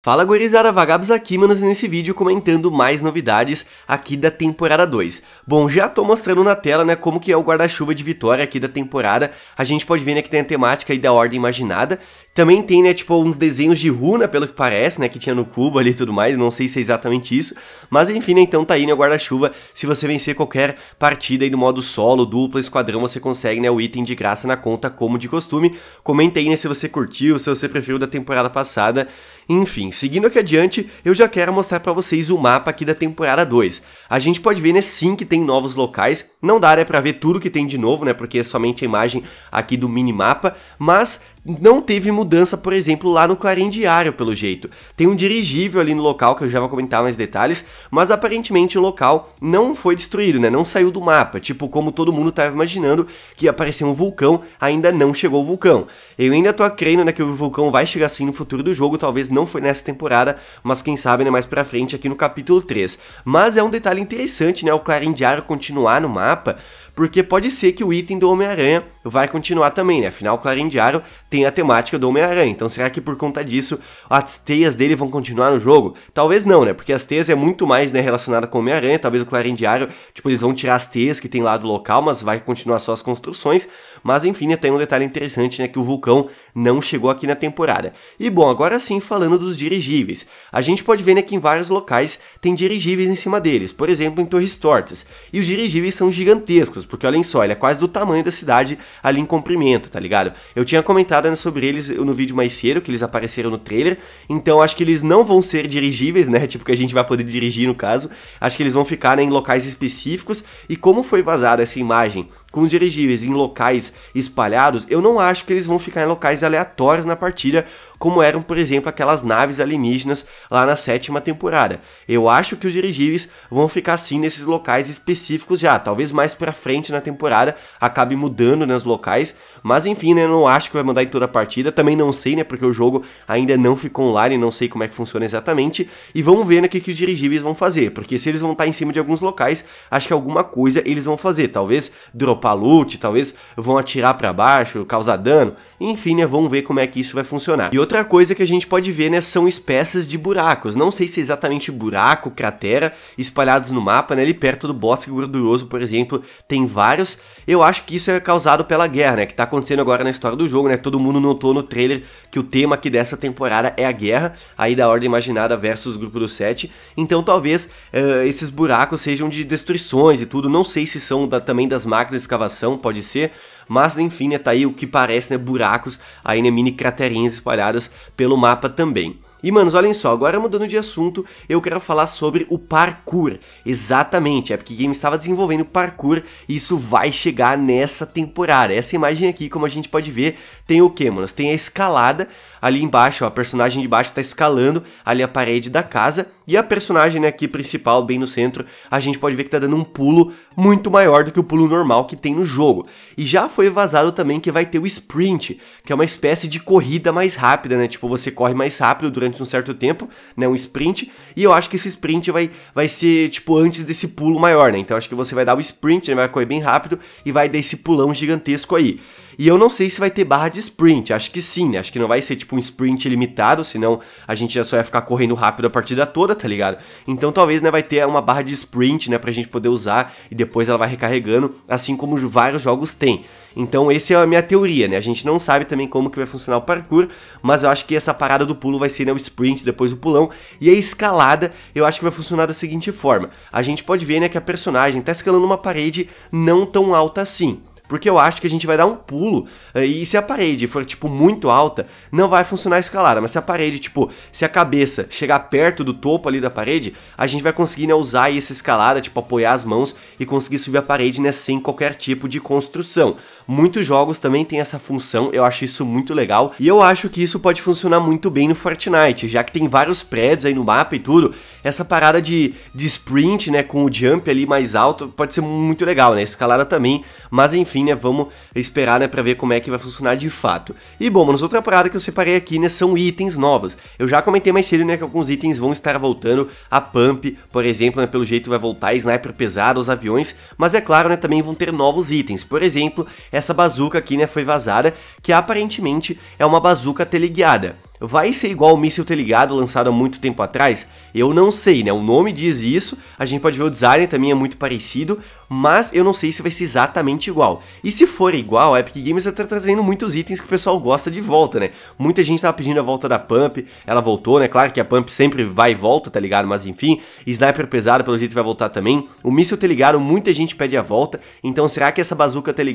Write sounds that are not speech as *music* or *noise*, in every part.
Fala gurizada, vagabos aqui, manos, nesse vídeo comentando mais novidades aqui da temporada 2. Bom, já tô mostrando na tela, né, como que é o guarda-chuva de vitória aqui da temporada. A gente pode ver, né, que tem a temática aí da Ordem Imaginada, também tem, né, tipo, uns desenhos de runa, pelo que parece, né, que tinha no cubo ali e tudo mais, não sei se é exatamente isso, mas enfim, né, então tá aí, né, o guarda-chuva, se você vencer qualquer partida aí no modo solo, dupla, esquadrão, você consegue, né, o item de graça na conta, como de costume. Comenta aí, né, se você curtiu, se você preferiu da temporada passada, enfim, seguindo aqui adiante, eu já quero mostrar para vocês o mapa aqui da temporada 2. A gente pode ver, né, sim, que tem novos locais, não dá, né, pra ver tudo que tem de novo, né, porque é somente a imagem aqui do minimapa, mas não teve mudança, por exemplo, lá no Clarim Diário, pelo jeito. Tem um dirigível ali no local que eu já vou comentar mais detalhes, mas aparentemente o local não foi destruído, né? Não saiu do mapa, tipo como todo mundo estava imaginando que ia aparecer um vulcão, ainda não chegou o vulcão. Eu ainda tô crendo né, que o vulcão vai chegar sim no futuro do jogo, talvez não foi nessa temporada, mas quem sabe né, mais pra frente aqui no capítulo 3. Mas é um detalhe interessante, né? O Clarim Diário continuar no mapa, porque pode ser que o item do Homem-Aranha vai continuar também, né? Afinal, o Clarim Diário tem a temática do Homem-Aranha, então será que por conta disso as teias dele vão continuar no jogo? Talvez não, né? Porque as teias é muito mais né, relacionada com o Homem-Aranha, talvez o Clarim Diário, tipo, eles vão tirar as teias que tem lá do local, mas vai continuar só as construções, mas enfim, né, tem um detalhe interessante, né, que o Vulcão não chegou aqui na temporada. E bom, agora sim, falando dos dirigíveis. A gente pode ver né, que em vários locais tem dirigíveis em cima deles, por exemplo, em Torres Tortas. E os dirigíveis são gigantescos, porque olhem só, ele é quase do tamanho da cidade ali em comprimento, tá ligado? Eu tinha comentado né, sobre eles no vídeo mais cedo, que eles apareceram no trailer, então acho que eles não vão ser dirigíveis, né, *laughs* tipo que a gente vai poder dirigir no caso, acho que eles vão ficar né, em locais específicos, e como foi vazada essa imagem com os dirigíveis em locais espalhados, eu não acho que eles vão ficar em locais aleatórios na partida, como eram, por exemplo, aquelas naves alienígenas lá na sétima temporada. Eu acho que os dirigíveis vão ficar sim nesses locais específicos já, talvez mais pra frente na temporada acabe mudando nos né, locais, mas enfim, né, eu não acho que vai mandar em toda a partida, também não sei, né, porque o jogo ainda não ficou online, não sei como é que funciona exatamente, e vamos ver né, o que, que os dirigíveis vão fazer, porque se eles vão estar em cima de alguns locais, acho que alguma coisa eles vão fazer, talvez dropar palute talvez vão atirar para baixo, causar dano. Enfim, né, vamos ver como é que isso vai funcionar. E outra coisa que a gente pode ver, né, são espécies de buracos. Não sei se é exatamente buraco, cratera, espalhados no mapa, né, ali perto do bosque gorduroso, por exemplo, tem vários. Eu acho que isso é causado pela guerra, né, que tá acontecendo agora na história do jogo, né, todo mundo notou no trailer que o tema aqui dessa temporada é a guerra, aí da Ordem Imaginada versus Grupo do Sete, então talvez uh, esses buracos sejam de destruições e tudo, não sei se são da, também das máquinas escavação, pode ser. Mas enfim, né, tá aí o que parece, né, buracos, aí né, mini craterinhas espalhadas pelo mapa também. E, manos, olhem só, agora mudando de assunto, eu quero falar sobre o parkour. Exatamente, a Epic Games estava desenvolvendo parkour e isso vai chegar nessa temporada. Essa imagem aqui, como a gente pode ver, tem o que, manos? Tem a escalada, ali embaixo, ó, a personagem de baixo está escalando ali a parede da casa, e a personagem né, aqui principal, bem no centro, a gente pode ver que está dando um pulo muito maior do que o pulo normal que tem no jogo. E já foi vazado também que vai ter o sprint, que é uma espécie de corrida mais rápida, né? Tipo, você corre mais rápido durante um certo tempo, né? Um sprint, e eu acho que esse sprint vai, vai ser, tipo, antes desse pulo maior, né? Então acho que você vai dar o sprint, né, vai correr bem rápido e vai dar esse pulão gigantesco aí. E eu não sei se vai ter barra de sprint, acho que sim, né? Acho que não vai ser, tipo, tipo um sprint limitado, senão a gente já só ia ficar correndo rápido a partida toda, tá ligado? Então talvez, né, vai ter uma barra de sprint, né, pra gente poder usar e depois ela vai recarregando, assim como vários jogos têm. Então essa é a minha teoria, né? A gente não sabe também como que vai funcionar o parkour, mas eu acho que essa parada do pulo vai ser né, o sprint, depois o pulão, e a escalada eu acho que vai funcionar da seguinte forma. A gente pode ver, né, que a personagem tá escalando uma parede não tão alta assim porque eu acho que a gente vai dar um pulo. Eh, e se a parede for, tipo, muito alta, não vai funcionar escalada. Mas se a parede, tipo, se a cabeça chegar perto do topo ali da parede, a gente vai conseguir né, usar essa escalada, tipo, apoiar as mãos e conseguir subir a parede, né, sem qualquer tipo de construção. Muitos jogos também tem essa função, eu acho isso muito legal. E eu acho que isso pode funcionar muito bem no Fortnite, já que tem vários prédios aí no mapa e tudo. Essa parada de, de sprint, né, com o jump ali mais alto, pode ser muito legal, né? Escalada também, mas enfim enfim, né, vamos esperar, né, para ver como é que vai funcionar de fato. E bom, mas outra parada que eu separei aqui, né, são itens novos. Eu já comentei mais cedo, né, que alguns itens vão estar voltando. A Pump, por exemplo, né, pelo jeito vai voltar, Sniper pesado os aviões. Mas é claro, né, também vão ter novos itens. Por exemplo, essa bazuca aqui, né, foi vazada, que aparentemente é uma bazuca teleguiada. Vai ser igual o míssil ter ligado lançado há muito tempo atrás? Eu não sei, né? O nome diz isso, a gente pode ver o design também é muito parecido, mas eu não sei se vai ser exatamente igual. E se for igual, a Epic Games está trazendo muitos itens que o pessoal gosta de volta, né? Muita gente estava pedindo a volta da Pump, ela voltou, né? Claro que a Pump sempre vai e volta, tá ligado? Mas enfim, Sniper pesado pelo jeito vai voltar também. O míssil ter ligado, muita gente pede a volta, então será que essa bazuca ter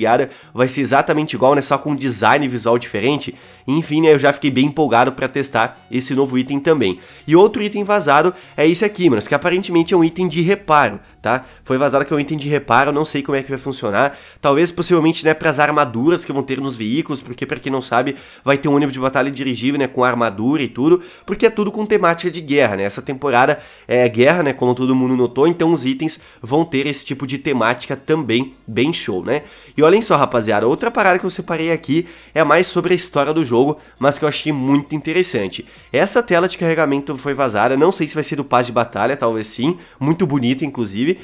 vai ser exatamente igual, né? Só com um design visual diferente? Enfim, né? Eu já fiquei bem empolgado para testar esse novo item também. E outro item vazado é esse aqui, mano, que aparentemente é um item de reparo, tá? Foi vazado que é um item de reparo, não sei como é que vai funcionar. Talvez possivelmente, né, para as armaduras que vão ter nos veículos, porque para quem não sabe, vai ter um ônibus de batalha dirigível, né, com armadura e tudo, porque é tudo com temática de guerra, né? Essa temporada é guerra, né, como todo mundo notou, então os itens vão ter esse tipo de temática também, bem show, né? E olhem só, rapaziada, outra parada que eu separei aqui é mais sobre a história do jogo, mas que eu achei muito interessante. Essa tela de carregamento foi vazada, não sei se vai ser do Paz de Batalha, talvez sim, muito bonita inclusive.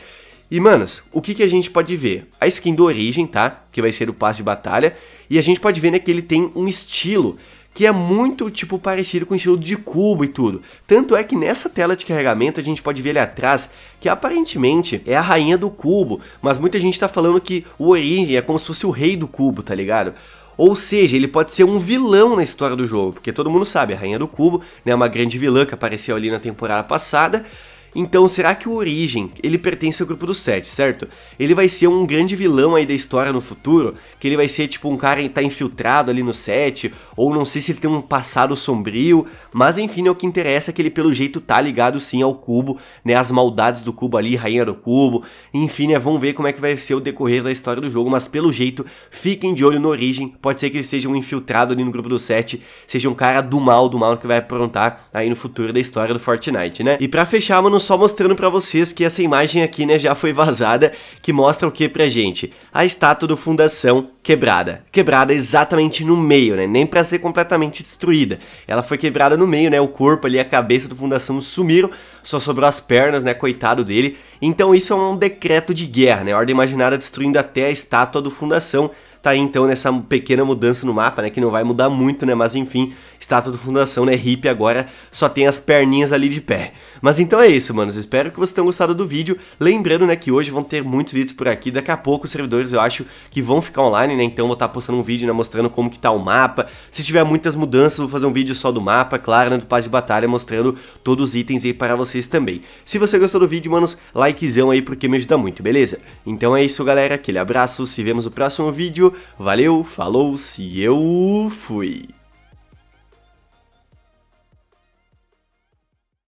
E, manos, o que, que a gente pode ver? A skin do Origem, tá? Que vai ser o paz de batalha. E a gente pode ver, né, que ele tem um estilo que é muito, tipo, parecido com o estilo de cubo e tudo. Tanto é que nessa tela de carregamento a gente pode ver ali atrás que aparentemente é a rainha do cubo. Mas muita gente tá falando que o Origem é como se fosse o rei do cubo, tá ligado? Ou seja, ele pode ser um vilão na história do jogo, porque todo mundo sabe, a Rainha do Cubo, né, uma grande vilã que apareceu ali na temporada passada, então, será que o Origem, ele pertence ao grupo dos sete, certo? Ele vai ser um grande vilão aí da história no futuro, que ele vai ser tipo um cara que tá infiltrado ali no sete, ou não sei se ele tem um passado sombrio, mas enfim, é o que interessa é que ele pelo jeito tá ligado sim ao cubo, né, as maldades do cubo ali, rainha do cubo, enfim, né, vamos ver como é que vai ser o decorrer da história do jogo, mas pelo jeito, fiquem de olho no Origem, pode ser que ele seja um infiltrado ali no grupo dos sete, seja um cara do mal, do mal que vai aprontar aí no futuro da história do Fortnite, né? E para fechar, mano, ano, só mostrando para vocês que essa imagem aqui, né, já foi vazada, que mostra o que pra gente? A estátua do Fundação quebrada. Quebrada exatamente no meio, né? Nem para ser completamente destruída. Ela foi quebrada no meio, né? O corpo ali, a cabeça do Fundação sumiram, só sobrou as pernas, né? Coitado dele. Então isso é um decreto de guerra, né? Ordem Imaginária destruindo até a estátua do Fundação tá aí então nessa pequena mudança no mapa, né, que não vai mudar muito, né, mas enfim, estátua do Fundação, né? Hip agora só tem as perninhas ali de pé. Mas então é isso, manos. Espero que vocês tenham gostado do vídeo. Lembrando, né, que hoje vão ter muitos vídeos por aqui. Daqui a pouco os servidores eu acho que vão ficar online, né? Então vou estar tá postando um vídeo, né, mostrando como que tá o mapa. Se tiver muitas mudanças, vou fazer um vídeo só do mapa, claro, né, do Paz de Batalha, mostrando todos os itens aí para vocês também. Se você gostou do vídeo, manos, likezão aí porque me ajuda muito, beleza? Então é isso, galera. Aquele abraço, se vemos no próximo vídeo. Valeu, falou, se eu fui!